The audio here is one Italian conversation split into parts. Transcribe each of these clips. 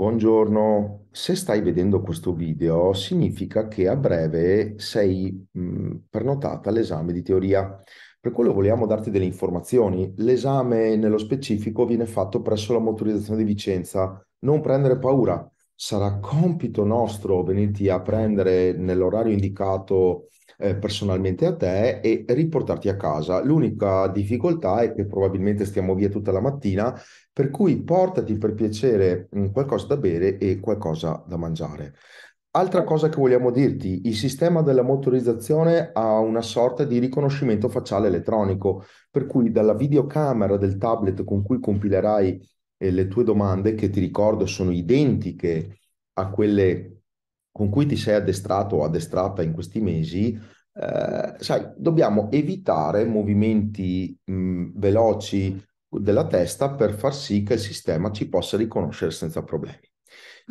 Buongiorno, se stai vedendo questo video significa che a breve sei mh, mm, prenotata all'esame di teoria. Per quello vogliamo darti delle informazioni. L'esame nello specifico viene fatto presso la motorizzazione di Vicenza. Non prendere paura, sarà compito nostro venirti a prendere nell'orario indicato eh, personalmente a te e riportarti a casa. L'unica difficoltà è che probabilmente stiamo via tutta la mattina, per cui portati per piacere mm, qualcosa da bere e qualcosa da mangiare. Altra cosa che vogliamo dirti, il sistema della motorizzazione ha una sorta di riconoscimento facciale elettronico, per cui dalla videocamera del tablet con cui compilerai eh, le tue domande, che ti ricordo sono identiche a quelle con cui ti sei addestrato o addestrata in questi mesi, eh, sai, dobbiamo evitare movimenti mh, mm, veloci della testa per far sì che il sistema ci possa riconoscere senza problemi.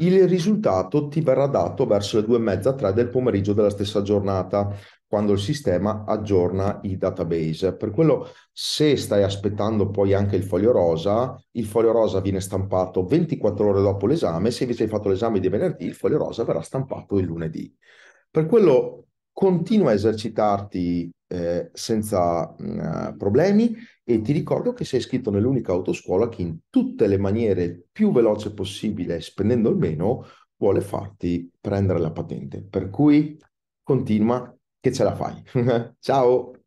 Il risultato ti verrà dato verso le due e 230 tre del pomeriggio della stessa giornata, quando il sistema aggiorna i database. Per quello, se stai aspettando poi anche il foglio rosa, il foglio rosa viene stampato 24 ore dopo l'esame, se invece hai fatto l'esame di venerdì, il foglio rosa verrà stampato il lunedì. Per quello, continua a esercitarti eh, senza mh, mm, eh, problemi e ti ricordo che sei iscritto nell'unica autoscuola che in tutte le maniere più veloce possibile, spendendo il meno, vuole farti prendere la patente. Per cui continua che ce la fai. Ciao!